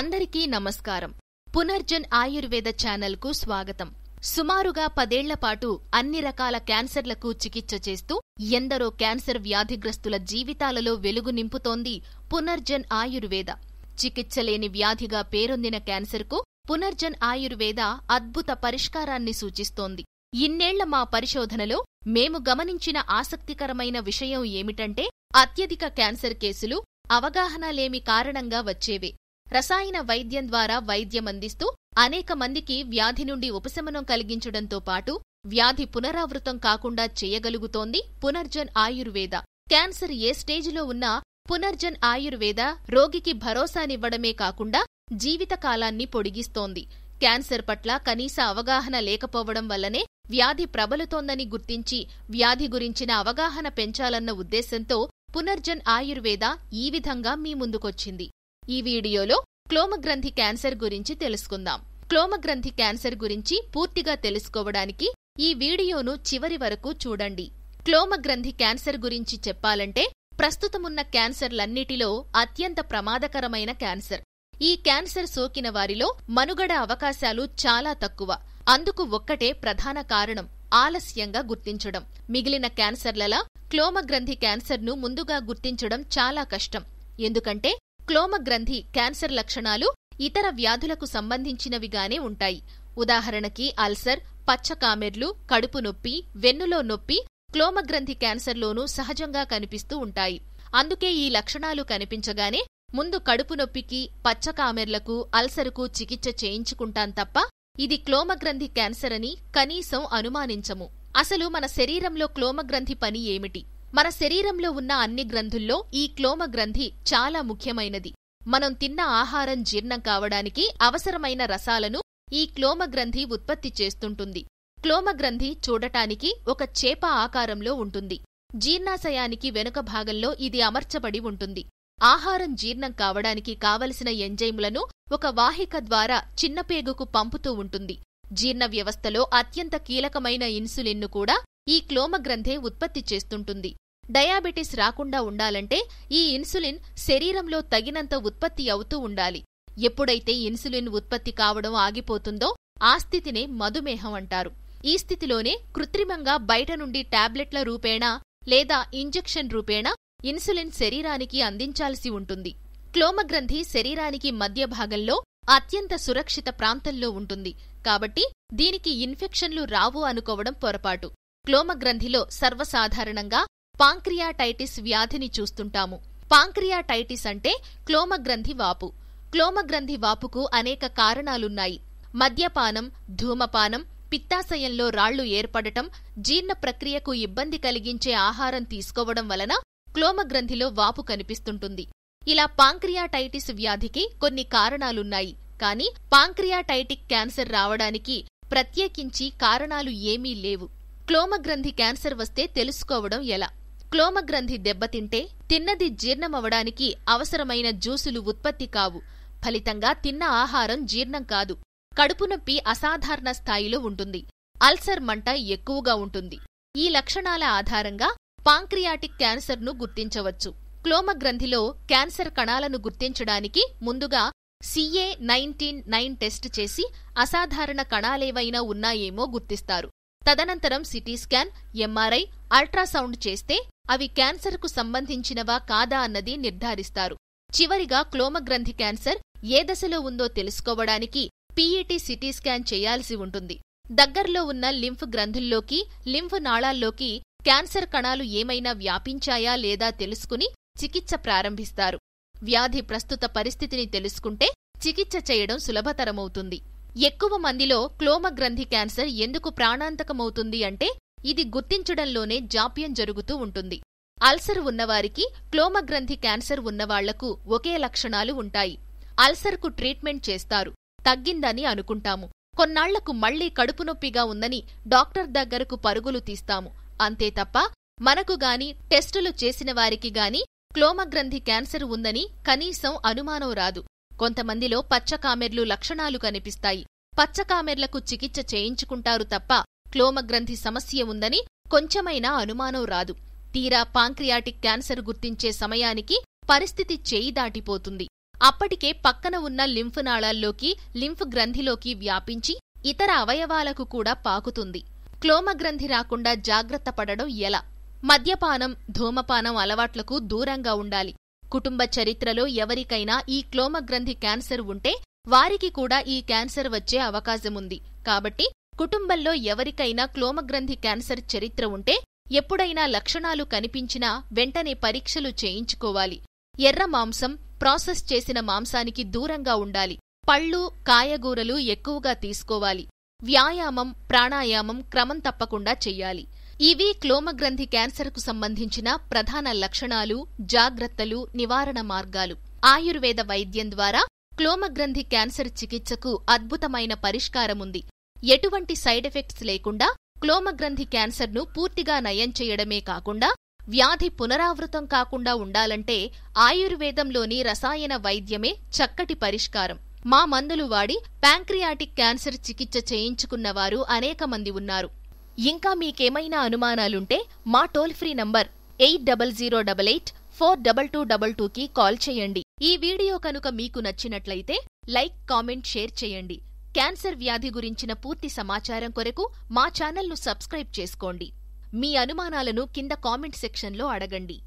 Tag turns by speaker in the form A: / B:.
A: అందరికీ నమస్కారం పునర్జన్ ఆయుర్వేద ఛానల్ కు స్వాగతం సుమారుగా పదేళ్లపాటు అన్ని రకాల క్యాన్సర్లకు చికిత్స చేస్తూ ఎందరో క్యాన్సర్ వ్యాధిగ్రస్తుల జీవితాలలో వెలుగు నింపుతోంది పునర్జన్ ఆయుర్వేద చికిత్సలేని వ్యాధిగా పేరొందిన క్యాన్సర్కు పునర్జన్ ఆయుర్వేద అద్భుత పరిష్కారాన్ని సూచిస్తోంది ఇన్నేళ్ల మా పరిశోధనలో మేము గమనించిన ఆసక్తికరమైన విషయం ఏమిటంటే అత్యధిక క్యాన్సర్ కేసులు అవగాహన లేమి కారణంగా వచ్చేవే రసాయన వైద్యం ద్వారా వైద్యం అందిస్తూ అనేక మందికి వ్యాధి నుండి ఉపశమనం కలిగించడంతో పాటు వ్యాధి పునరావృతం కాకుండా చేయగలుగుతోంది పునర్జన్ ఆయుర్వేద క్యాన్సర్ ఏ స్టేజిలో ఉన్నా పునర్జన్ ఆయుర్వేద రోగికి భరోసానివ్వడమే కాకుండా జీవితకాలాన్ని పొడిగిస్తోంది క్యాన్సర్ పట్ల కనీస అవగాహన లేకపోవడం వల్లనే వ్యాధి ప్రబలుతోందని గుర్తించి వ్యాధి గురించిన అవగాహన పెంచాలన్న ఉద్దేశంతో పునర్జన్ ఆయుర్వేద ఈ విధంగా మీ ముందుకొచ్చింది ఈ వీడియోలో క్లోమగ్రంథి క్యాన్సర్ గురించి తెలుసుకుందాం క్లోమగ్రంథి క్యాన్సర్ గురించి పూర్తిగా తెలుసుకోవడానికి ఈ వీడియోను చివరి వరకు చూడండి క్లోమగ్రంథి క్యాన్సర్ గురించి చెప్పాలంటే ప్రస్తుతమున్న క్యాన్సర్లన్నిటిలో అత్యంత ప్రమాదకరమైన క్యాన్సర్ ఈ క్యాన్సర్ సోకిన వారిలో మనుగడ అవకాశాలు చాలా తక్కువ అందుకు ఒక్కటే ప్రధాన కారణం ఆలస్యంగా గుర్తించడం మిగిలిన క్యాన్సర్లలా క్లోమగ్రంథి క్యాన్సర్ను ముందుగా గుర్తించడం చాలా కష్టం ఎందుకంటే క్లోమ గ్రంథి క్యాన్సర్ లక్షణాలు ఇతర వ్యాధులకు సంబంధించినవిగానే ఉంటాయి ఉదాహరణకి అల్సర్ పచ్చ కామెర్లు కడుపు నొప్పి వెన్నులో నొప్పి క్లోమగ్రంథి క్యాన్సర్లోనూ సహజంగా కనిపిస్తూ ఉంటాయి అందుకే ఈ లక్షణాలు కనిపించగానే ముందు కడుపు నొప్పికి పచ్చకామెర్లకు అల్సరుకు చికిత్స చేయించుకుంటాం తప్ప ఇది క్లోమగ్రంథి క్యాన్సర్ అని కనీసం అనుమానించము అసలు మన శరీరంలో క్లోమగ్రంథి పని ఏమిటి మన శరీరంలో ఉన్న అన్ని గ్రంథుల్లో ఈ క్లోమ గ్రంథి చాలా ముఖ్యమైనది మనం తిన్న ఆహారం జీర్ణం కావడానికి అవసరమైన రసాలను ఈ క్లోమ గ్రంథి ఉత్పత్తి చేస్తుంటుంది క్లోమ గ్రంథి చూడటానికి ఒక చేప ఆకారంలో ఉంటుంది జీర్ణాశయానికి వెనుక భాగంలో ఇది అమర్చబడి ఉంటుంది ఆహారం జీర్ణం కావడానికి కావలసిన ఎంజైములను ఒక వాహిక ద్వారా చిన్నపేగుకు పంపుతూ ఉంటుంది జీర్ణ వ్యవస్థలో అత్యంత కీలకమైన ఇన్సులిన్ను కూడా ఈ క్లోమగ్రంథే ఉత్పత్తి చేస్తుంటుంది డయాబెటిస్ రాకుండా ఉండాలంటే ఈ ఇన్సులిన్ శరీరంలో తగినంత ఉత్పత్తి అవుతూ ఉండాలి ఎప్పుడైతే ఇన్సులిన్ ఉత్పత్తి కావడం ఆగిపోతుందో ఆ స్థితినే మధుమేహం అంటారు ఈ స్థితిలోనే కృత్రిమంగా బయట నుండి టాబ్లెట్ల రూపేణా లేదా ఇంజెక్షన్ రూపేణా ఇన్సులిన్ శరీరానికి అందించాల్సి ఉంటుంది క్లోమగ్రంథి శరీరానికి మధ్య భాగంలో అత్యంత సురక్షిత ప్రాంతంలో ఉంటుంది కాబట్టి దీనికి ఇన్ఫెక్షన్లు రావు అనుకోవడం పొరపాటు క్లోమగ్రంథిలో సర్వసాధారణంగా పాంక్రియాటైటిస్ వ్యాధిని చూస్తుంటాము పాంక్రియాటైటిస్ అంటే క్లోమగ్రంథి వాపు క్లోమగ్రంథి వాపుకు అనేక కారణాలున్నాయి మద్యపానం ధూమపానం పిత్తాశయంలో రాళ్లు ఏర్పడటం జీర్ణ ప్రక్రియకు ఇబ్బంది కలిగించే ఆహారం తీసుకోవడం వలన క్లోమగ్రంథిలో వాపు కనిపిస్తుంటుంది ఇలా పాంక్రియాటైటిస్ వ్యాధికి కొన్ని కారణాలున్నాయి కానీ పాంక్రియాటైటిక్ క్యాన్సర్ రావడానికి ప్రత్యేకించి కారణాలు ఏమీ లేవు క్లోమగ్రంథి క్యాన్సర్ వస్తే తెలుసుకోవడం ఎలా క్లోమగ్రంథి దెబ్బతింటే తిన్నది జీర్ణమవడానికి అవసరమైన జ్యూసులు ఉత్పత్తి కావు ఫలితంగా తిన్న ఆహారం జీర్ణం కాదు కడుపు నొప్పి అసాధారణ స్థాయిలో ఉంటుంది అల్సర్ మంట ఎక్కువగా ఉంటుంది ఈ లక్షణాల ఆధారంగా పాంక్రియాటిక్ క్యాన్సర్ను గుర్తించవచ్చు క్లోమగ్రంథిలో క్యాన్సర్ కణాలను గుర్తించడానికి ముందుగా సిఏ నైన్టీన్ నైన్ టెస్ట్ చేసి అసాధారణ కణాలేవైనా ఉన్నాయేమో గుర్తిస్తారు తదనంతరం సిటీ స్కాన్ ఎంఆర్ఐ అల్ట్రాసౌండ్ చేస్తే అవి క్యాన్సర్కు సంబంధించినవా కాదా అన్నది నిర్ధారిస్తారు చివరిగా క్లోమగ్రంథి క్యాన్సర్ ఏ దశలో ఉందో తెలుసుకోవడానికి పీఈటీ సిటీ స్కాన్ చేయాల్సి ఉంటుంది దగ్గర్లో ఉన్న లింఫ్ గ్రంథుల్లోకి లింఫ్ నాళాల్లోకి క్యాన్సర్ కణాలు ఏమైనా వ్యాపించాయా లేదా తెలుసుకుని చికిత్స ప్రారంభిస్తారు వ్యాధి ప్రస్తుత పరిస్థితిని తెలుసుకుంటే చికిత్స చేయడం సులభతరమవుతుంది ఎక్కువ మందిలో క్లోమ గ్రంథి క్యాన్సర్ ఎందుకు ప్రాణాంతకమవుతుంది అంటే ఇది గుర్తించడంలోనే జాప్యం జరుగుతూ ఉంటుంది అల్సర్ ఉన్నవారికి క్లోమ గ్రంథి క్యాన్సర్ ఉన్నవాళ్లకు ఒకే లక్షణాలు ఉంటాయి అల్సర్కు ట్రీట్మెంట్ చేస్తారు తగ్గిందని అనుకుంటాము కొన్నాళ్లకు మళ్లీ కడుపు నొప్పిగా ఉందని డాక్టర్ దగ్గరకు పరుగులు తీస్తాము అంతే తప్ప మనకు గాని టెస్టులు చేసిన వారికి గాని క్లోమగ్రంథి క్యాన్సర్ ఉందని కనీసం అనుమానం రాదు కొంతమందిలో పచ్చకామెర్లు లక్షణాలు కనిపిస్తాయి పచ్చకామెర్లకు చికిత్స చేయించుకుంటారు తప్ప క్లోమగ్రంథి సమస్య ఉందని కొంచెమైనా అనుమానం రాదు తీరా పాంక్రియాటిక్ క్యాన్సర్ గుర్తించే సమయానికి పరిస్థితి చేయి దాటిపోతుంది అప్పటికే పక్కన ఉన్న లింఫ్ నాళాల్లోకి లింఫ్ గ్రంథిలోకి వ్యాపించి ఇతర అవయవాలకు కూడా పాకుతుంది క్లోమగ్రంథి రాకుండా జాగ్రత్త పడడం ఎలా మద్యపానం ధూమపానం అలవాట్లకు దూరంగా ఉండాలి కుటుంబ చరిత్రలో ఎవరికైనా ఈ క్లోమగ్రంథి క్యాన్సర్ ఉంటే వారికి కూడా ఈ క్యాన్సర్ వచ్చే అవకాశముంది కాబట్టి కుటుంబంలో ఎవరికైనా క్లోమగ్రంథి క్యాన్సర్ చరిత్ర ఉంటే ఎప్పుడైనా లక్షణాలు కనిపించినా వెంటనే పరీక్షలు చేయించుకోవాలి ఎర్ర మాంసం ప్రాసెస్ చేసిన మాంసానికి దూరంగా ఉండాలి పళ్ళు కాయగూరలు ఎక్కువగా తీసుకోవాలి వ్యాయామం ప్రాణాయామం క్రమం తప్పకుండా చెయ్యాలి ఇవి క్లోమగ్రంథి క్యాన్సర్కు సంబంధించిన ప్రధాన లక్షణాలు జాగ్రత్తలు నివారణ మార్గాలు ఆయుర్వేద వైద్యం ద్వారా క్లోమగ్రంథి క్యాన్సర్ చికిత్సకు అద్భుతమైన పరిష్కారముంది ఎటువంటి సైడ్ ఎఫెక్ట్స్ లేకుండా క్లోమగ్రంథి క్యాన్సర్ను పూర్తిగా నయం చేయడమే కాకుండా వ్యాధి పునరావృతం కాకుండా ఉండాలంటే ఆయుర్వేదంలోని రసాయన వైద్యమే చక్కటి పరిష్కారం మా మందులు వాడి ప్యాంక్రియాటిక్ క్యాన్సర్ చికిత్స చేయించుకున్నవారు అనేక మంది ఉన్నారు ఇంకా మీకేమైనా అనుమానాలుంటే మా toll free number eight double zero double eight four double two double టూకి కాల్ చేయండి ఈ వీడియో కనుక మీకు నచ్చినట్లయితే లైక్ కామెంట్ షేర్ చేయండి క్యాన్సర్ వ్యాధి గురించిన పూర్తి సమాచారం కొరకు మా ఛానల్ను సబ్స్క్రైబ్ చేసుకోండి మీ అనుమానాలను కింద కామెంట్ సెక్షన్లో అడగండి